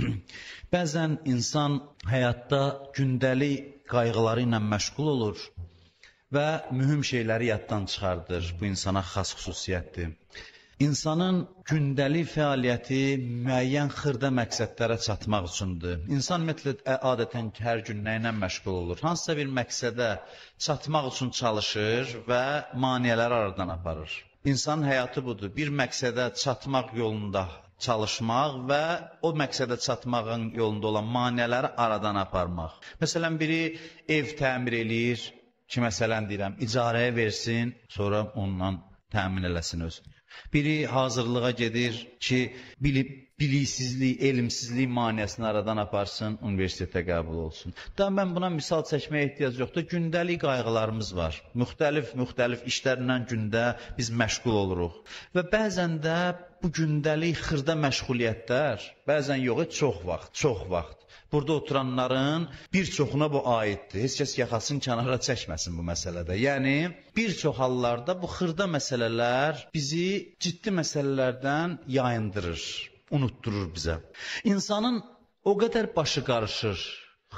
Bəzən insan həyatda gündəlik qayğıları ilə məşğul olur və mühüm şeyləri yaddan çıxardır. Bu insana xas xüsusiyyətdir. İnsanın gündəlik fəaliyyəti müəyyən xırda məqsədlərə çatmaq üçündür. İnsan ümumiyyətlə adətən hər gün nə ilə məşğul olur? Hansısa bir məqsədə çatmaq üçün çalışır və maneələri aradan aparır. İnsanın həyatı budur. Bir məqsədə çatmaq yolunda çalışmaq və o məqsədə çatmağın yolunda olan maneələri aradan aparmaq. Məsələn, biri ev təmir eləyir ki, məsələn deyirəm, icarəyə versin, sonra ondan təmin eləsin özünü. Biri hazırlığa gedir ki, bilib biliksizliyi, elmsizliyi maneəsini aradan aparsın, universitetə qəbul olsun. Da mən buna misal çəkməyə ehtiyac yoxdur. Gündəlik qayğılarımız var. Müxtəlif-müxtəlif işlərlə gündə biz məşğul oluruq və bəzən də bu gündəlik xırda məşğuliyyətlər, bəzən yox, çox vaxt, çox vaxt. Burada oturanların bir çoxuna bu aiddir. Heç kəs yaxasını kənara çəkməsin bu məsələdə. Yəni bir çox hallarda bu xırda məsələlər bizi ciddi məsələlərdən yayındırır unutdurur bizə. İnsanın o qədər başı qarışır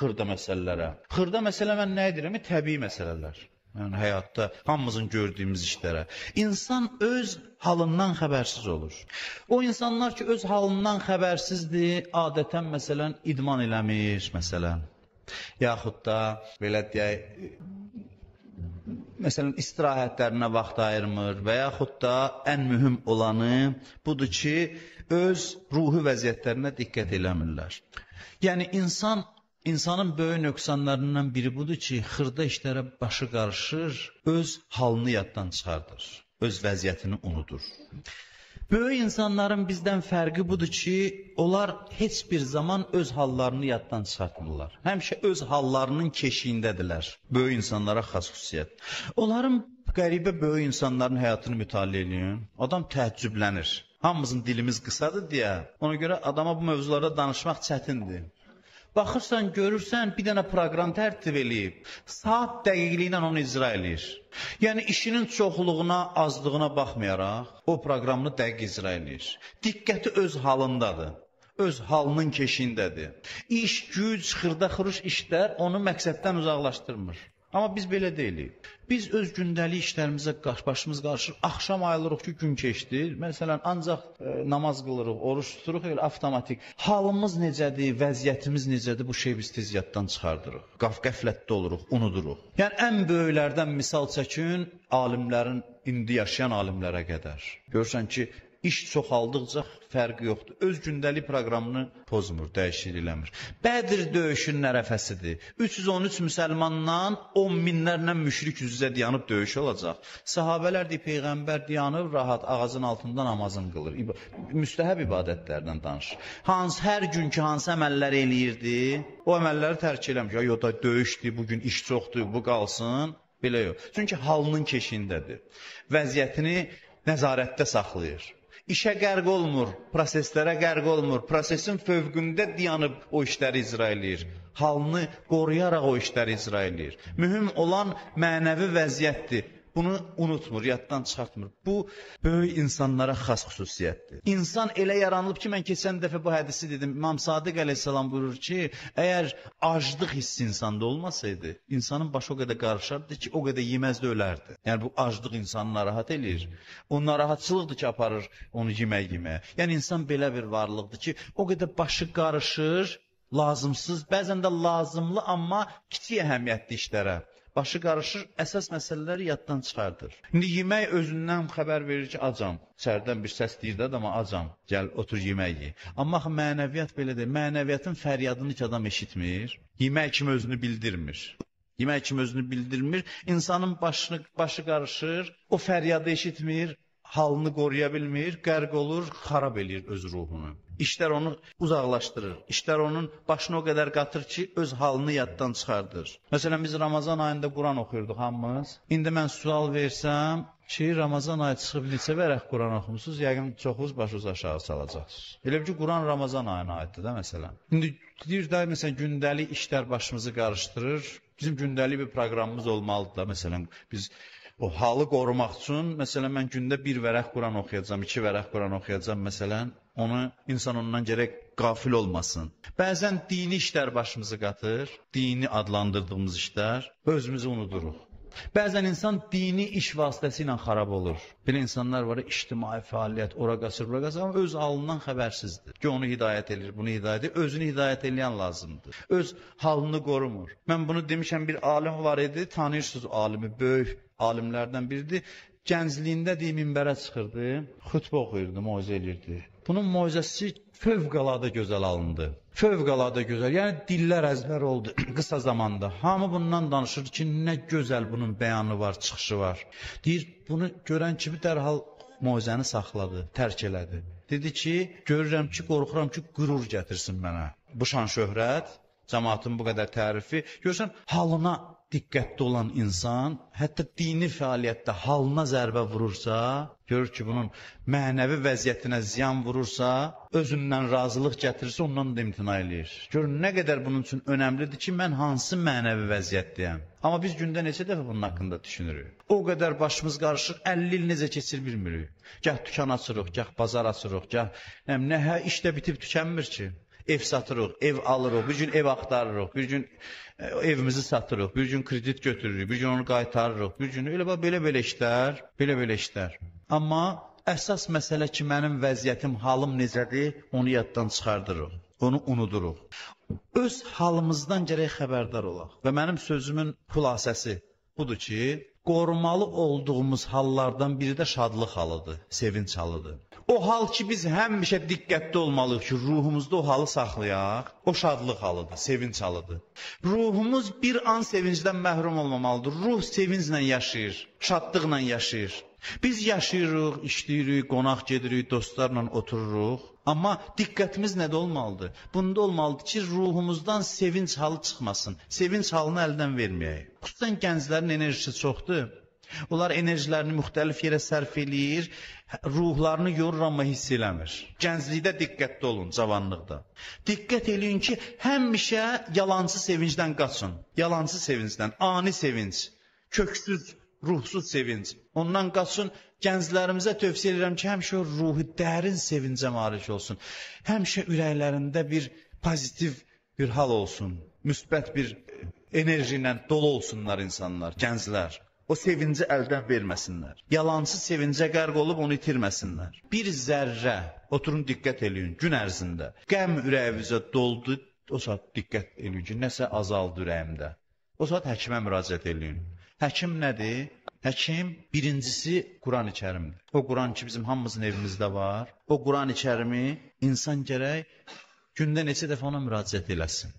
xırda məsələlərə. Xırda məsələ mən nə edirəm? Təbii məsələlər. Yəni həyatda hamımızın gördüyümüz işlərə. İnsan öz halından xəbərsiz olur. O insanlar ki, öz halından xəbərsizdir, adətən məsələn idman eləmir, məsələn. Yaxud da belə deyək, məsələn, istirahətlərinə vaxt ayırmır və yaxud da ən mühüm olanı budur ki, öz ruhi vəziyyətlərinə diqqət eləmirlər. Yəni insan insanın böyük nöqsanlarından biri budur ki, xırda işlərə başı qarışır, öz halını yaddan çıxardır, öz vəziyyətini unudur. Böyük insanların bizdən fərqi budur ki, onlar heç bir zaman öz hallarını yaddan çıxartmırlar. Həmişə öz hallarının keşiyindədirlər. Böyük insanlara xas xüsusiyyət. Onların qəribə böyük insanların həyatını mütaliə edin. Adam təəccüblənir. Hamımızın dilimiz qısadır deyə, ona görə adama bu mövzularda danışmaq çətindir. Baxırsan, görürsən, bir dənə proqram tərtib eləyib. Saat dəqiqliyi onu icra eləyir. Yəni işinin çoxluğuna, azlığına baxmayaraq o proqramını dəqiq icra eləyir. Diqqəti öz halındadır öz halının keşindədir. İş, güc, xırda-xırış işlər onu məqsəddən uzaqlaşdırmır. Amma biz belə deyilik. Biz öz gündəlik işlərimizə başımız qarışır. Axşam ayılırıq ki, gün keçdi. Məsələn, ancaq e, namaz qılırıq, oruç tuturuq, elə avtomatik. Halımız necədir, vəziyyətimiz necədir, bu şey biz tez yaddan çıxardırıq. Qaf qəflətdə oluruq, unuduruq. Yəni ən böyüklərdən misal çəkin alimlərin indi yaşayan alimlərə qədər. Görürsən ki, iş çoxaldıqca fərqi yoxdur. Öz gündəlik proqramını pozmur, dəyişir, eləmir. Bədir döyüşünün ərəfəsidir. 313 müsəlmanla 10 minlərlə müşrik üz-üzə dayanıb döyüş olacaq. Sahabələr deyir, peyğəmbər dayanıb rahat ağacın altında namazını qılır. İb müstəhəb ibadətlərdən danışır. Hansı hər günkü hansı əməllər eləyirdi? O əməlləri tərk eləmir. Ya yoda döyüşdü, bu gün iş çoxdur, bu qalsın. Belə yox. Çünki halının keşiyindədir. Vəziyyətini nəzarətdə saxlayır işə qərq olmur, proseslərə qərq olmur, prosesin fövqündə dayanıb o işləri icra eləyir. Halını qoruyaraq o işləri icra eləyir. Mühüm olan mənəvi vəziyyətdir. Bunu unutmur, yaddan çıxartmır. Bu böyük insanlara xas xüsusiyyətdir. İnsan elə yaranılıb ki, mən keçən dəfə bu hədisi dedim. İmam Sadiq əleyhissalam buyurur ki, əgər aclıq hissi insanda olmasaydı, insanın başı o qədər qarışardı ki, o qədər yeməzdi ölərdi. Yəni bu aclıq insanı narahat eləyir. O narahatçılıqdır ki, aparır onu yemək yeməyə. Yəni insan belə bir varlıqdır ki, o qədər başı qarışır, lazımsız, bəzən də lazımlı, amma kiçik əhəmiyyətli işlərə başı qarışır, əsas məsələləri yaddan çıxardır. İndi yemək özündən xəbər verir ki, acam. İçəridən bir səs deyir də, amma acam. Gəl, otur yemək ye. Amma axı mənəviyyat belə deyil. Mənəviyyatın fəryadını ki, adam eşitmir. Yemək kimi özünü bildirmir. Yemək kimi özünü bildirmir. İnsanın başını, başı qarışır, o fəryadı eşitmir, halını qoruya bilmir, qərq olur, xarab eləyir öz ruhunu. İşlər onu uzaqlaşdırır. İşlər onun başını o qədər qatır ki, öz halını yaddan çıxardır. Məsələn, biz Ramazan ayında Quran oxuyurduq hamımız. İndi mən sual versəm, ki, Ramazan ayı çıxıb neçə vərəq Quran oxumusunuz, yəqin çoxunuz başınız aşağı salacaqsınız. Elə bil ki, Quran Ramazan ayına aiddir də məsələn. İndi deyir də məsələn gündəlik işlər başımızı qarışdırır. Bizim gündəlik bir proqramımız olmalıdır da məsələn biz o halı qorumaq üçün məsələn mən gündə bir vərəq Quran oxuyacam, iki vərəq Quran oxuyacam məsələn. Onu insan ondan gərək qafil olmasın. Bəzən dini işlər başımızı qatır, dini adlandırdığımız işlər, özümüzü unuduruq. Bəzən insan dini iş vasitəsilə xarab olur. Belə insanlar var, ictimai fəaliyyət ora qaçır, bura qaçır, amma öz alından xəbərsizdir. Ki onu hidayət edir, bunu hidayət edir. Özünü hidayət edən lazımdır. Öz halını qorumur. Mən bunu demişəm, bir alim var idi, tanıyırsınız alimi, böyük alimlərdən biridir gəncliyində deyim minbərə çıxırdı, xütbə oxuyurdu, moizə elirdi. Bunun moizəsi fövqəladə gözəl alındı. Fövqəladə gözəl. Yəni dillər əzbər oldu qısa zamanda. Hamı bundan danışır ki, nə gözəl bunun bəyanı var, çıxışı var. Deyir, bunu görən kimi dərhal moizəni saxladı, tərk elədi. Dedi ki, görürəm ki, qorxuram ki, qürur gətirsin mənə. Bu şan şöhrət, cəmaatın bu qədər tərifi. Görsən, halına diqqətli olan insan hətta dini fəaliyyətdə halına zərbə vurursa, görür ki, bunun mənəvi vəziyyətinə ziyan vurursa, özündən razılıq gətirirsə, ondan da imtina eləyir. Gör nə qədər bunun üçün önəmlidir ki, mən hansı mənəvi vəziyyətdəyəm. Amma biz gündə neçə dəfə bunun haqqında düşünürük. O qədər başımız qarışıq, 50 il necə keçir bilmirik. Gəh dükan açırıq, gəh bazar açırıq, gəh nə, nə hə iş də bitib tükənmir ki. Ev satırıq, ev alırıq, bir gün ev axtarırıq, bir gün e, evimizi satırıq, bir gün kredit götürürük, bir gün onu qaytarırıq, bir gün elə belə-belə işlər, belə-belə işlər. Amma əsas məsələ ki, mənim vəziyyətim, halım necədir, onu yaddan çıxardırıq, onu unuduruq. Öz halımızdan gərək xəbərdar olaq. Və mənim sözümün xülasəsi budur ki, qorumalı olduğumuz hallardan biri də şadlıq halıdır, sevinç halıdır. O hal ki, biz həmişə diqqətli olmalıyıq ki, ruhumuzda o halı saxlayaq. O şadlıq halıdır, sevinç halıdır. Ruhumuz bir an sevincdən məhrum olmamalıdır. Ruh sevinclə yaşayır, şadlıqla yaşayır. Biz yaşayırıq, işləyirik, qonaq gedirik, dostlarla otururuq. Amma diqqətimiz nədə olmalıdır? Bunda olmalıdır ki, ruhumuzdan sevinç halı çıxmasın. Sevinç halını əldən verməyək. Xüsusən gənclərin enerjisi çoxdur. Onlar enerjilərini müxtəlif yerə sərf eləyir, ruhlarını yorur amma hiss eləmir. Gənclikdə diqqətli olun, cavanlıqda. Diqqət eləyin ki, həmişə yalançı sevincdən qaçın. Yalançı sevincdən, ani sevinc, köksüz, ruhsuz sevinc. Ondan qaçın. Gənclərimizə tövsiyə edirəm ki, həmişə o ruhi dərin sevincə malik olsun. Həmişə ürəklərində bir pozitiv bir hal olsun. Müsbət bir e, enerji ilə dolu olsunlar insanlar, gənclər o sevinci əldən verməsinlər. Yalançı sevincə qərq olub onu itirməsinlər. Bir zərrə, oturun diqqət eləyin gün ərzində. Qəm ürəyinizə doldu, o saat diqqət eləyin ki, nəsə azaldı ürəyimdə. O saat həkimə müraciət eləyin. Həkim nədir? Həkim birincisi Quran-ı Kərimdir. O Quran ki bizim hamımızın evimizdə var. O Quran-ı Kərimi insan gərək Gündə neçə dəfə ona müraciət eləsin.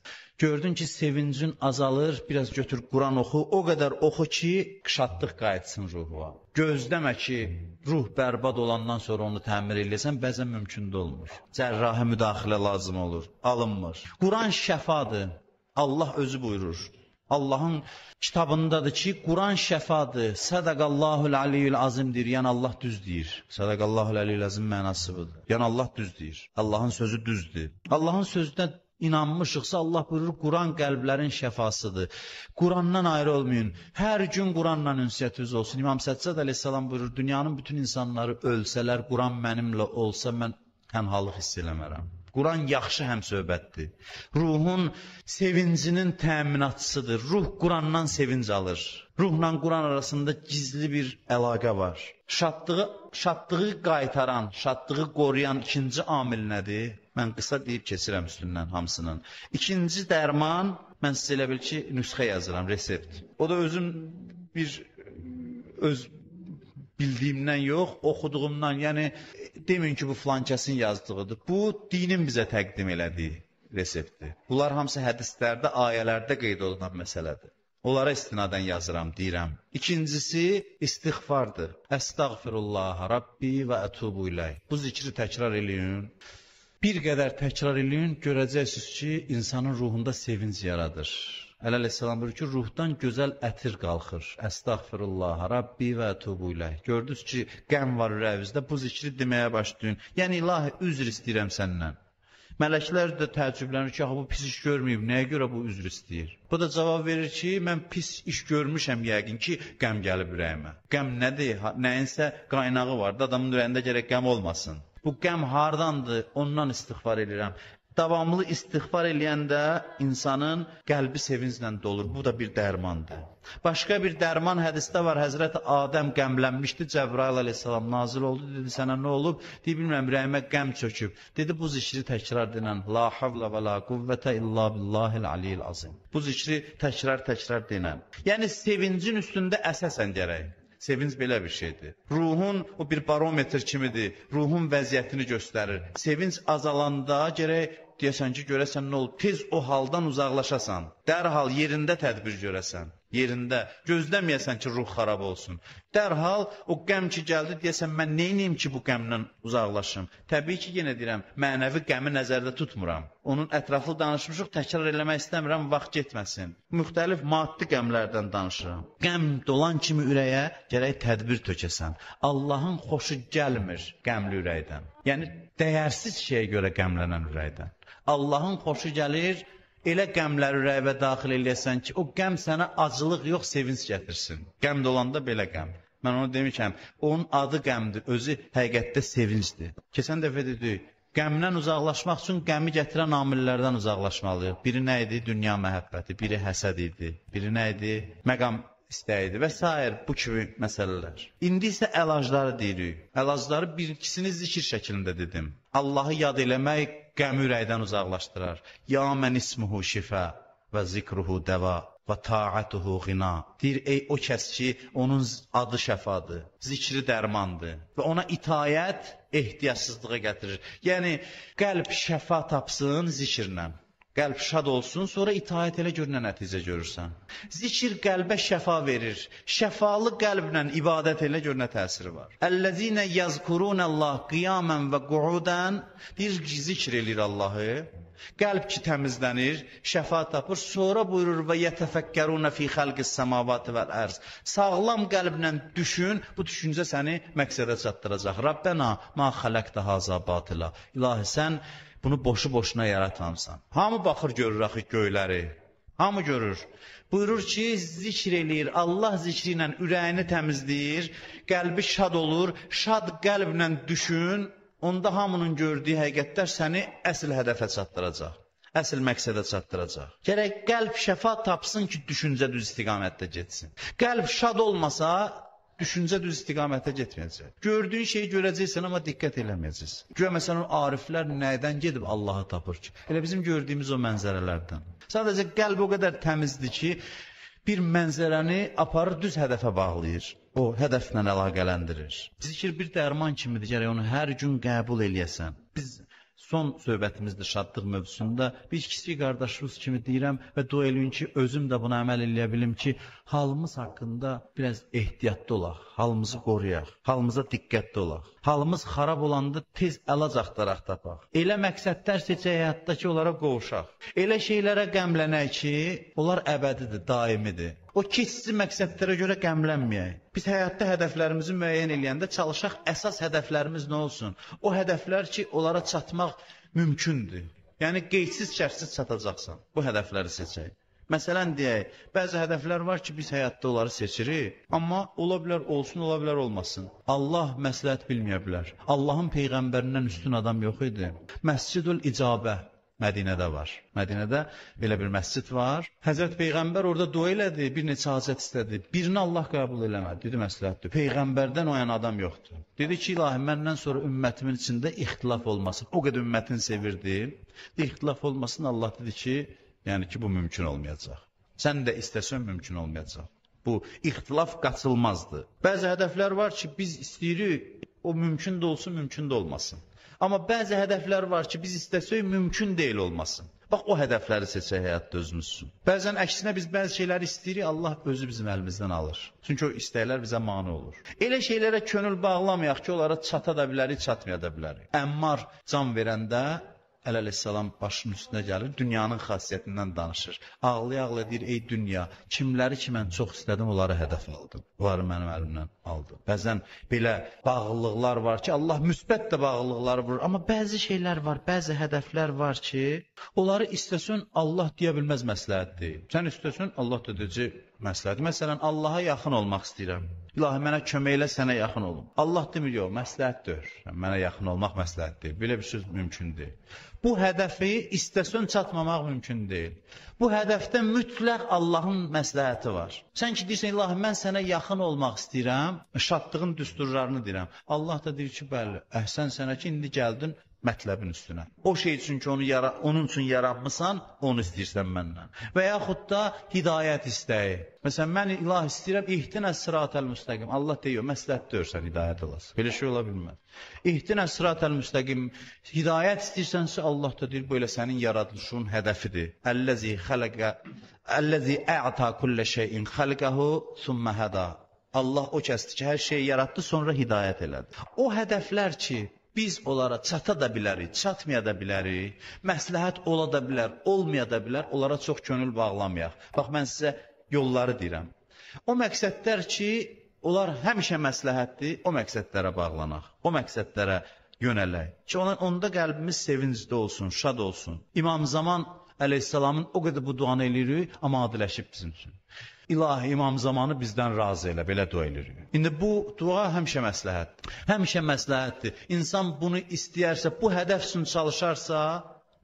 Gördün ki, sevincin azalır, biraz götür Quran oxu, o qədər oxu ki, şadlıq qayıtsın ruhuna. Gözləmə ki, ruh bərbad olandan sonra onu təmir eləsən, bəzən mümkün də olmur. Cərrahi müdaxilə lazım olur, alınmır. Quran şəfadır. Allah özü buyurur: Allahın kitabındadır ki, Quran şəfadır. Sadaqallahul aliyyul azimdir. Yəni Allah düz deyir. Sadaqallahul aliyyul azim mənası budur. Yəni Allah düz deyir. Allahın sözü düzdür. Allahın sözünə inanmışıqsa Allah buyurur Quran qəlblərin şəfasıdır. Qurandan ayrı olmayın. Hər gün Quranla ünsiyyətiniz olsun. İmam Səccad əleyhissalam buyurur dünyanın bütün insanları ölsələr Quran mənimlə olsa mən tənhalıq hiss eləmərəm. Quran yaxşı həm söhbətdir. Ruhun sevincinin təminatçısıdır. Ruh Qurandan sevinc alır. Ruhla Quran arasında gizli bir əlaqə var. Şadlığı, şadlığı qaytaran, şadlığı qoruyan ikinci amil nədir? Mən qısa deyib keçirəm üstündən hamısının. İkinci dərman, mən sizə elə bil ki, nüsxə yazıram, resept. O da özüm bir öz bildiyimdən yox, oxuduğumdan, yəni deməyin ki, bu flankəsin yazdığıdır. Bu dinin bizə təqdim elədiyi reseptdir. Bunlar hamısı hədislərdə, ayələrdə qeyd olunan məsələdir. Onlara istinadən yazıram, deyirəm. İkincisi istighfardır. Əstəğfirullah Rabbi və ətubu iləy. Bu zikri təkrar eləyin. Bir qədər təkrar eləyin, görəcəksiniz ki, insanın ruhunda sevinc yaradır əleyhissalam buyurur ki, ruhdan gözəl ətir qalxır. Əstəğfirullah, Rabbi və tubu ilə. Gördünüz ki, qəm var ürəyinizdə, bu zikri deməyə başlayın. Yəni ilahi üzr istəyirəm səndən. Mələklər də təəccüblənir ki, ah, bu pis iş görməyib, nəyə görə bu üzr istəyir? Bu da cavab verir ki, mən pis iş görmüşəm yəqin ki, qəm gəlib ürəyimə. Qəm nədir? Nəyinsə qaynağı var da, adamın ürəyində gərək qəm olmasın. Bu qəm hardandır? Ondan istighfar edirəm davamlı istiğfar eləyəndə insanın qəlbi sevinclə dolur. Bu da bir dərmandır. Başqa bir dərman hədisdə var. Həzrət Adəm qəmlənmişdi. Cəbrail əleyhissalam nazil oldu. Dedi sənə nə olub? Deyir bilmirəm, ürəyimə qəm çöküb. Dedi bu zikri təkrar denən. La havla və la quvvətə illa billahil aliyil azim. Bu zikri təkrar təkrar denən. Yəni sevincin üstündə əsasən gərək Sevinc belə bir şeydir. Ruhun o bir barometr kimidir. Ruhun vəziyyətini göstərir. Sevinc azalanda gərək deyəsən ki, görəsən nə olur? Tez o haldan uzaqlaşasan. Dərhal yerində tədbir görəsən yerində. Gözləməyəsən ki, ruh xarab olsun. Dərhal o qəm ki gəldi, deyəsən mən neyniyim ki, bu qəmdən uzaqlaşım? Təbii ki, yenə deyirəm, mənəvi qəmi nəzərdə tutmuram. Onun ətraflı danışmışıq, təkrar eləmək istəmirəm, vaxt getməsin. Müxtəlif maddi qəmlərdən danışıram. Qəm dolan kimi ürəyə gərək tədbir tökəsən. Allahın xoşu gəlmir qəmli ürəkdən. Yəni dəyərsiz şeyə görə qəmlənən ürəkdən. Allahın xoşu gəlir elə qəmləri rəybə daxil eləyəsən ki, o qəm sənə acılıq yox, sevinç gətirsin. Qəm də olanda belə qəm. Mən onu demişəm, onun adı qəmdir, özü həqiqətdə sevincdir. Keçən dəfə dedik, qəmdən uzaqlaşmaq üçün qəmi gətirən amillərdən uzaqlaşmalıyıq. Biri nə idi? Dünya məhəbbəti, biri həsəd idi, biri nə idi? Məqam istəyidir və s. bu kimi məsələlər. İndi isə əlacları deyirik. Əlacları bir ikisini zikir şəklində dedim. Allahı yad eləmək, qəmi ürəkdən uzaqlaşdırar. Ya mən ismuhu şifə və zikruhu dəva və taatuhu qina. Deyir, ey o kəs ki, onun adı şəfadır, zikri dərmandır və ona itayət ehtiyacsızlığa gətirir. Yəni, qəlb şəfa tapsın zikirlə. Qəlb şad olsun, sonra itaət elə gör nə nəticə görürsən. Zikr qəlbə şəfa verir. Şəfalı qəlblə ibadət elə gör nə təsiri var. Əlləzinə yazkurunallah qiyaman və qu'udan bir zikr eləyir Allahı. Qəlb ki təmizlənir, şəfa tapır. Sonra buyurur və yetəfəkkəruna fi xalqis samavati vəl ərz. Sağlam qəlblə düşün, bu düşüncə səni məqsədə çatdıracaq. Rabbena ma xalaqta haza batila. İlahi sən Bunu boşu-boşuna yaratmamısan. Hamı baxır görür axı göyləri. Hamı görür. Buyurur ki, zikr eləyir, Allah zikri ilə ürəyini təmizləyir, qəlbi şad olur, şad qəlblə düşün, onda hamının gördüyü həqiqətlər səni əsl hədəfə çatdıracaq, əsl məqsədə çatdıracaq. Gərək qəlb şəfa tapsın ki, düşüncə düz istiqamətdə getsin. Qəlb şad olmasa, düşüncə düz istiqamətə getməyəcək. Gördüyün şeyi görəcəksən, amma diqqət eləməyəcəksən. Güya məsələn ariflər nədən gedib Allahı tapır ki? Elə bizim gördüyümüz o mənzərələrdən. Sadəcə qəlb o qədər təmizdir ki, bir mənzərəni aparır düz hədəfə bağlayır. O hədəflə əlaqələndirir. Zikir bir dərman kimidir, gərək onu hər gün qəbul eləyəsən. Biz son söhbətimizdir şadlıq mövzusunda. Biz kiçik qardaşımız kimi deyirəm və dua eləyim ki, özüm də buna əməl eləyə bilim ki, halımız haqqında biraz ehtiyatlı olaq halımızı qoruyaq, halımıza diqqətli olaq. Halımız xarab olanda tez əlac axtaraq tapaq. Elə məqsədlər seçək həyatda ki, onlara qovuşaq. Elə şeylərə qəmlənək ki, onlar əbədidir, daimidir. O keçici məqsədlərə görə qəmlənməyək. Biz həyatda hədəflərimizi müəyyən eləyəndə çalışaq əsas hədəflərimiz nə olsun? O hədəflər ki, onlara çatmaq mümkündür. Yəni qeydsiz şərtsiz çatacaqsan. Bu hədəfləri seçək. Məsələn deyək, bəzi hədəflər var ki, biz həyatda onları seçirik, amma ola bilər olsun, ola bilər olmasın. Allah məsləhət bilməyə bilər. Allahın peyğəmbərindən üstün adam yox idi. Məscidül İcabə Mədinədə var. Mədinədə belə bir məscid var. Həzrət Peyğəmbər orada dua elədi, bir neçə hacət istədi. Birini Allah qəbul eləmədi. Dedi məsləhətdir. Peyğəmbərdən oyan adam yoxdur. Dedi ki, ilahi, məndən sonra ümmətimin içində ixtilaf olmasın. O qədər ümmətini sevirdi. İxtilaf olmasın. Allah dedi ki, Yəni ki, bu mümkün olmayacaq. Sən də istəsən mümkün olmayacaq. Bu ixtilaf qaçılmazdır. Bəzi hədəflər var ki, biz istəyirik o mümkün də olsun, mümkün də olmasın. Amma bəzi hədəflər var ki, biz istəsək mümkün deyil olmasın. Bax o hədəfləri seçək həyatda özümüz üçün. Bəzən əksinə biz bəzi şeyləri istəyirik, Allah özü bizim əlimizdən alır. Çünki o istəklər bizə mane olur. Elə şeylərə könül bağlamayaq ki, onlara çata da bilərik, çatmaya da bilərik. Əmmar can verəndə əleyhissalam başının üstünə gəlir, dünyanın xasiyyətindən danışır. Ağlaya-ağlaya deyir, ey dünya, kimləri ki mən çox istədim, onları hədəf aldım. Onları mənim əlimdən aldı. Bəzən belə bağlılıqlar var ki, Allah müsbət də bağlılıqlar vurur, amma bəzi şeylər var, bəzi hədəflər var ki, onları istəsən Allah deyə bilməz məsləhətdir. Sən istəsən Allah da deyəcək məsləhət. Məsələn, Allaha yaxın olmaq istəyirəm. İlahi mənə kömək elə sənə yaxın olum. Allah demir yox, məsləhətdir. Mənə yaxın olmaq məsləhətdir. Belə bir söz mümkündür bu hədəfi istəsən çatmamaq mümkün deyil. Bu hədəfdə mütləq Allahın məsləhəti var. Sən ki deyirsən, "İlahım, mən sənə yaxın olmaq istəyirəm, şadlığın düsturlarını deyirəm." Allah da deyir ki, "Bəli, əhsən sənə ki, indi gəldin, mətləbin üstünə. O şey üçün ki, onu yara onun üçün yaranmısan, onu istəyirsən məndən. Və yaxud da hidayət istəyi. Məsələn, mən ilah istəyirəm, ihdinəs sıratal müstəqim. Allah deyir, məsləhət görsən hidayət alasan. Belə şey ola bilməz. İhdinəs sıratal müstəqim. Hidayət istəyirsənsə Allah da deyir, belə sənin yaradılışının hədəfidir. Əlləzi xalaqa Əlləzi ə'ta kullə şeyin xalqahu summa hada. Allah o kəsdir ki, hər şeyi yaratdı, sonra hidayət elədi. O hədəflər ki, Biz onlara çata da bilərik, çatmaya da bilərik, məsləhət ola da bilər, olmaya da bilər, onlara çox könül bağlamayaq. Bax, mən sizə yolları deyirəm. O məqsədlər ki, onlar həmişə məsləhətdir, o məqsədlərə bağlanaq, o məqsədlərə yönələk. Ki, ona, onda qəlbimiz sevincdə olsun, şad olsun. İmam Zaman əleyhissalamın o qədər bu duanı eləyirik, amma adiləşib bizim üçün. İlahi imam zamanı bizdən razı elə, belə dua eləyirik. İndi bu dua həmişə məsləhətdir. Həmişə məsləhətdir. İnsan bunu istəyərsə, bu hədəf üçün çalışarsa,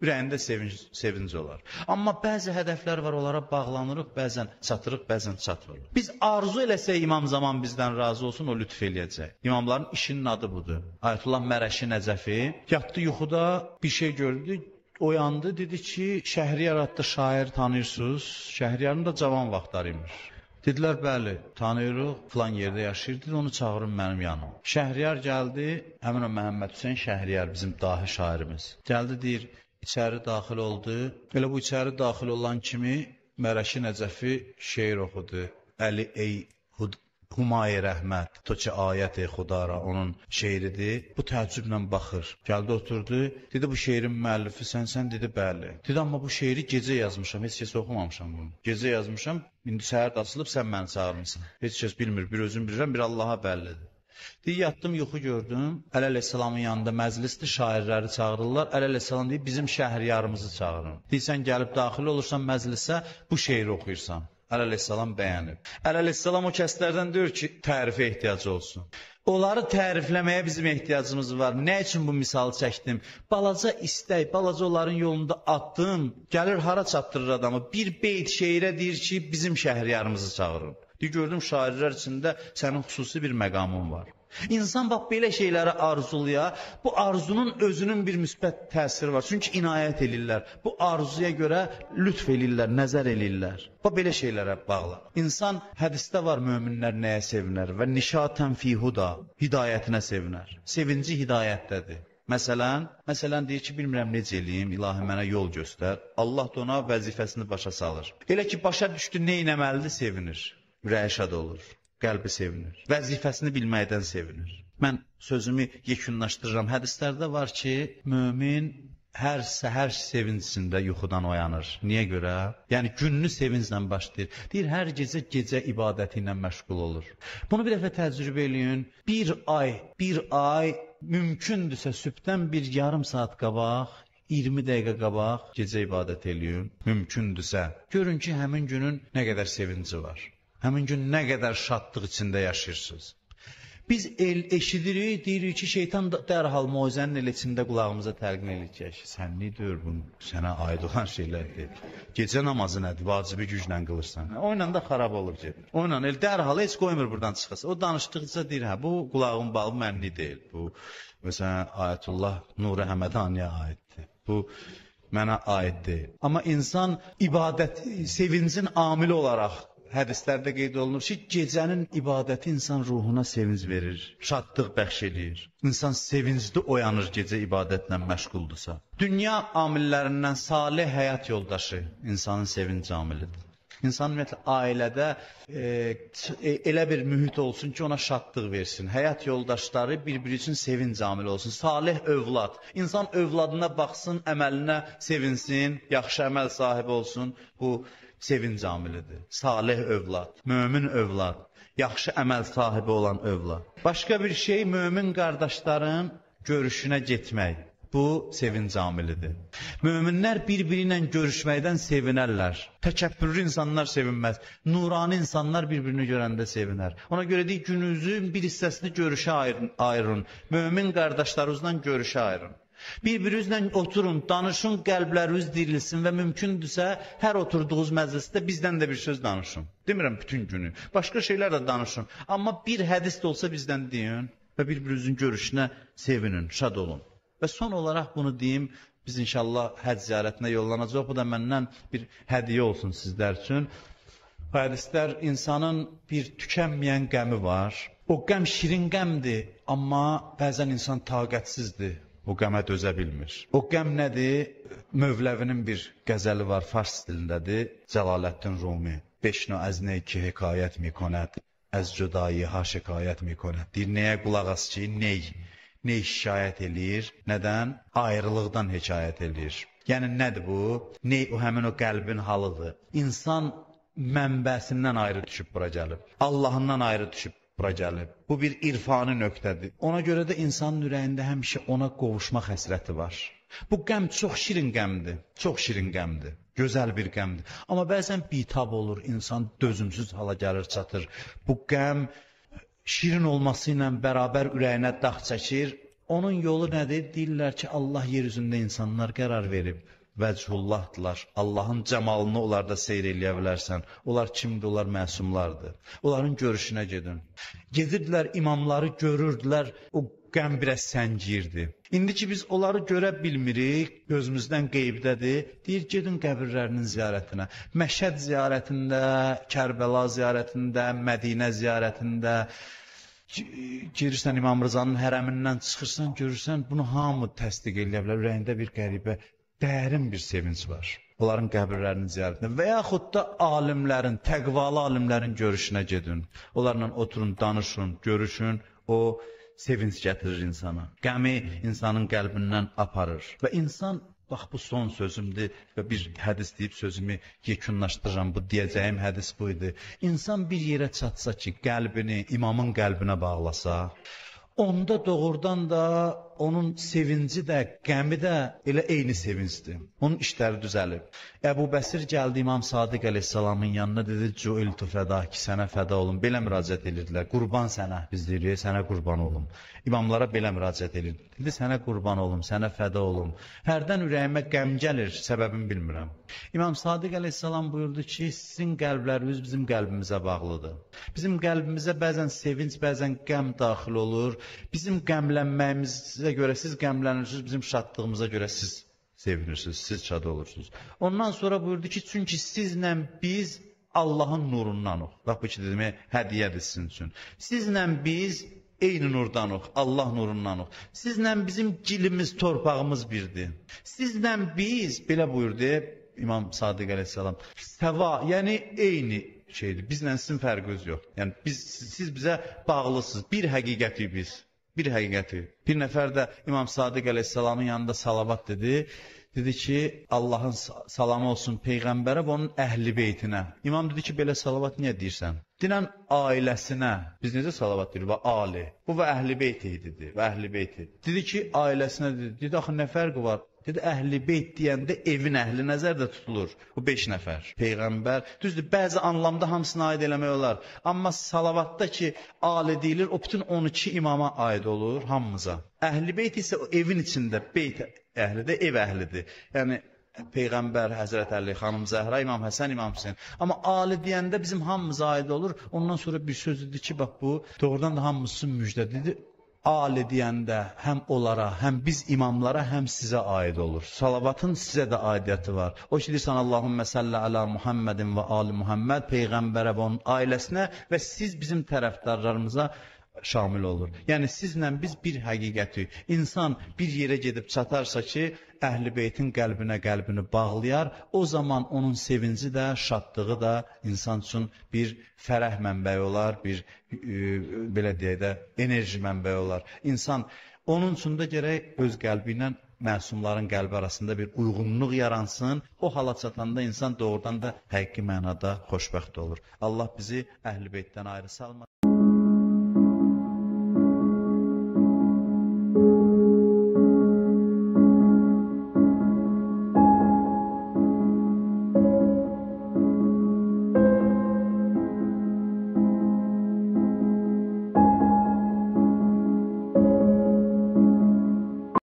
ürəyində sevinc, sevinc olar. Amma bəzi hədəflər var, onlara bağlanırıq, bəzən çatırıq, bəzən çatmırıq. Biz arzu eləsək imam zaman bizdən razı olsun, o lütf eləyəcək. İmamların işinin adı budur. Ayətullah Mərəşi Nəcəfi yatdı yuxuda bir şey gördü, oyandı, dedi ki, Şəhriyar adlı şair tanıyırsınız, Şəhriyarın da cavan vaxtları imiş. Dedilər, bəli, tanıyırıq, filan yerdə yaşayırdı, onu çağırın mənim yanıma. Şəhriyar gəldi, həmin o Məhəmməd Hüseyn Şəhriyar bizim dahi şairimiz. Gəldi, deyir, içəri daxil oldu. Elə bu içəri daxil olan kimi Mərəşi Nəcəfi şeir oxudu. Əli ey Hud Humay Rəhmət, to ki ayət-i xudara onun şeiridir. Bu təəccüblə baxır. Gəldi oturdu, dedi bu şeirin müəllifi sənsən, dedi bəli. Dedi amma bu şeiri gecə yazmışam, heç kəs oxumamışam bunu. Gecə yazmışam, indi səhər açılıb sən məni çağırmısan. Heç kəs bilmir, bir özüm bilirəm, bir Allaha bəllidir. Deyir, yatdım, yuxu gördüm. Əl-Əleyhisselamın yanında məclisdir, şairləri çağırırlar. Əl-Əleyhisselam deyir, bizim şəhriyarımızı çağırın. Deyir, sən gəlib daxil olursan məclisə, bu şeiri oxuyursan. Əleyhissalam bəyənib. Əleyhissalam o kəslərdən deyir ki, tərifə ehtiyacı olsun. Onları tərifləməyə bizim ehtiyacımız var. Nə üçün bu misalı çəkdim? Balaca istək, balaca onların yolunda addım gəlir hara çatdırır adamı. Bir beyt şeirə deyir ki, bizim şəhriyarımızı çağırın. Deyir, gördüm şairlər içində sənin xüsusi bir məqamın var. İnsan bax belə şeyləri arzulaya, bu arzunun özünün bir müsbət təsiri var. Çünki inayət elirlər. Bu arzuya görə lütf elirlər, nəzər elirlər. Bax belə şeylərə bağlı. İnsan hədisdə var möminlər nəyə sevinər və nişatan fihuda, hidayətinə sevinər. Sevinci hidayətdədir. Məsələn, məsələn deyir ki, bilmirəm necə eləyim, ilahi mənə yol göstər. Allah da ona vəzifəsini başa salır. Elə ki, başa düşdü, nə etməlidir, sevinir. Ürəyi şad olur qəlbi sevinir. Vəzifəsini bilməkdən sevinir. Mən sözümü yekunlaşdırıram. Hədislərdə var ki, mömin hər səhər sevincində yuxudan oyanır. Niyə görə? Yəni gününü sevinclə başlayır. Deyir hər gecə gecə ibadəti ilə məşğul olur. Bunu bir dəfə təcrübə eləyin. Bir ay, bir ay mümkündürsə sübhdən bir yarım saat qabaq 20 dəqiqə qabaq gecə ibadət eləyin. Mümkündürsə, görün ki, həmin günün nə qədər sevinci var. Həmin gün nə qədər şadlıq içində yaşayırsınız. Biz el eşidirik, deyirik ki, şeytan dərhal moizənin el içində qulağımıza təlqin edir ki, sən nə deyir bunu? Sənə aid olan şeylər deyil. Gecə namazı nədir? Vacibi güclə qılırsan. O ilə də xarab olur gedir. O ilə el dərhal heç qoymur burdan çıxasın. O danışdıqca deyir, hə bu qulağın balı mənli deyil. Bu məsələn Ayətullah Nuri Həmədaniyə aiddir. Bu mənə aid deyil. Amma insan ibadət sevincin amili olaraq hədislərdə qeyd olunur ki, gecənin ibadəti insan ruhuna sevinc verir, şadlıq bəxş eləyir. İnsan sevincli oyanır gecə ibadətlə məşğuldursa. Dünya amillərindən salih həyat yoldaşı insanın sevinc amilidir. İnsan ümumiyyətlə ailədə e, e, elə bir mühit olsun ki, ona şadlıq versin. Həyat yoldaşları bir-biri üçün sevinc amili olsun. Salih övlad. İnsan övladına baxsın, əməlinə sevinsin, yaxşı əməl sahibi olsun. Bu sevinc amilidir. Salih övlad, mömin övlad, yaxşı əməl sahibi olan övlad. Başqa bir şey mömin qardaşların görüşünə getmək. Bu sevinc amilidir. Möminlər bir-biri ilə görüşməkdən sevinərlər. Təkəbbürlü insanlar sevinməz. Nurani insanlar bir-birini görəndə sevinər. Ona görə deyək gününüzün bir hissəsini görüşə ayırın. ayırın. Mömin qardaşlarınızla görüşə ayırın. Bir-birinizlə oturun, danışın, qəlbləriniz dirilsin və mümkündürsə hər oturduğunuz məclisdə bizdən də bir söz danışın. Demirəm bütün günü. Başqa şeylər də danışın. Amma bir hədis də olsa bizdən deyin və bir-birinizin görüşünə sevinin, şad olun. Və son olaraq bunu deyim, biz inşallah həcc ziyarətinə yollanacağıq. Bu da məndən bir hədiyyə olsun sizlər üçün. Hədislər insanın bir tükənməyən qəmi var. O qəm şirin qəmdir, amma bəzən insan taqətsizdir bu qəmə dözə bilmir. O qəm nədir? Mövləvinin bir qəzəli var, fars dilindədir. Cəlaləddin Rumi. Beş nəzni ki hekayət mikonət, əz cüdayi ha şikayət mikonət. Deyir, nəyə qulaq as ki, ney? Ney şikayət eləyir? Nədən? Ayrılıqdan hekayət eləyir. Yəni nədir bu? Ney o həmin o qəlbin halıdır. İnsan mənbəsindən ayrı düşüb bura gəlib. Allahından ayrı düşüb bura gəlib. Bu bir irfani nöqtədir. Ona görə də insanın ürəyində həmişə ona qovuşma həsrəti var. Bu qəm çox şirin qəmdir. Çox şirin qəmdir. Gözəl bir qəmdir. Amma bəzən bitab olur, insan dözümsüz hala gəlir çatır. Bu qəm şirin olması ilə bərabər ürəyinə dağ çəkir. Onun yolu nədir? Deyirlər ki, Allah yer üzündə insanlar qərar verib vəcullahdılar. Allahın cəmalını onlarda seyr eləyə bilərsən. Onlar kimdir? Onlar məsumlardır. Onların görüşünə gedin. Gedirdilər imamları görürdülər. O qəm biraz səngirdi. İndi ki biz onları görə bilmirik, gözümüzdən qeybdədir. Deyir gedin qəbirlərinin ziyarətinə. Məşhəd ziyarətində, Kərbəla ziyarətində, Mədinə ziyarətində girirsən İmam Rızanın hərəmindən çıxırsan, görürsən, bunu hamı təsdiq eləyə bilər. Ürəyində bir qəribə dərin bir sevinc var. Onların qəbirlərinin ziyarətinə və yaxud da alimlərin, təqvalı alimlərin görüşünə gedin. Onlarla oturun, danışın, görüşün. O sevinç gətirir insana. Qəmi insanın qəlbindən aparır və insan Bax bu son sözümdür və bir hədis deyib sözümü yekunlaşdırıram. Bu deyəcəyim hədis bu idi. İnsan bir yerə çatsa ki, qəlbini imamın qəlbinə bağlasa, onda doğrudan da onun sevinci də, qəmi də elə eyni sevincdir. Onun işləri düzəlib. Əbu Bəsir gəldi İmam Sadiq əleyhissalamın yanına dedi: "Cu'iltu fədaki sənə fəda olum." Belə müraciət edirdilər. Qurban sənə biz deyirik, sənə qurban olum. İmamlara belə müraciət edir. Dedi: "Sənə qurban olum, sənə fəda olum." Hərdən ürəyimə qəm gəlir, səbəbini bilmirəm. İmam Sadiq əleyhissalam buyurdu ki, sizin qəlbləriniz bizim qəlbimizə bağlıdır. Bizim qəlbimizə bəzən sevinc, bəzən qəm daxil olur. Bizim qəmlənməyimizə sevincimizə görə siz qəmlənirsiniz, bizim şadlığımıza görə siz sevinirsiniz, siz şad olursunuz. Ondan sonra buyurdu ki, çünki sizlə biz Allahın nurundanıq. Bax bu ki dedim, e, hədiyyədir sizin üçün. Sizlə biz eyni nurdanıq, Allah nurundanıq. Sizlə bizim gilimiz, torpağımız birdir. Sizlə biz belə buyurdu e, İmam Sadiq əleyhissalam. Səva, yəni eyni şeydir. Bizlə sizin fərqiniz yox. Yəni biz siz bizə bağlısınız. Bir həqiqətik biz bir həqiqəti. Bir nəfər də İmam Sadiq əleyhissalamın yanında salavat dedi. Dedi ki, Allahın salamı olsun peyğəmbərə və onun əhli beytinə. İmam dedi ki, belə salavat niyə deyirsən? Dinən ailəsinə, biz necə salavat deyirik, və ali. Bu və əhli beyt idi, və əhli beyt idi. Dedi ki, ailəsinə dedi, dedi axı nə fərqi var? Dedi əhli beyt deyəndə evin əhli nəzərdə tutulur. Bu 5 nəfər. Peyğəmbər, düzdür, bəzi anlamda hamısına aid eləmək olar. Amma salavatda ki, ali deyilir, o bütün 12 imama aid olur hamımıza. Əhli beyt isə o evin içində, beyt əhlidir, ev əhlidir. Yəni Peyğəmbər Həzrət Əli, xanım Zəhra, İmam Həsən, İmam Hüseyn. Amma ali deyəndə bizim hamımız aid olur. Ondan sonra bir söz idi ki, bax bu doğrudan da hamımız üçün müjdədir. Ali deyəndə həm onlara, həm biz imamlara, həm sizə aid olur. Salavatın sizə də aidiyyəti var. O ki, deyirsən, Allahümmə səllə alə Muhammedin və Ali Muhammed, Peyğəmbərə və onun ailəsinə və siz bizim tərəfdarlarımıza şamil olur. Yəni sizlə biz bir həqiqətik. İnsan bir yerə gedib çatarsa ki, Əhl-i Beytin qəlbinə qəlbini bağlayar, o zaman onun sevinci də, şadlığı da insan üçün bir fərəh mənbəyi olar, bir e, belə deyək də enerji mənbəyi olar. İnsan onun üçün də gərək öz qəlbi ilə məsumların qəlbi arasında bir uyğunluq yaransın. O hala çatanda insan doğrudan da həqiqi mənada xoşbəxt olur. Allah bizi Əhl-i Beytdən ayrı salmasın.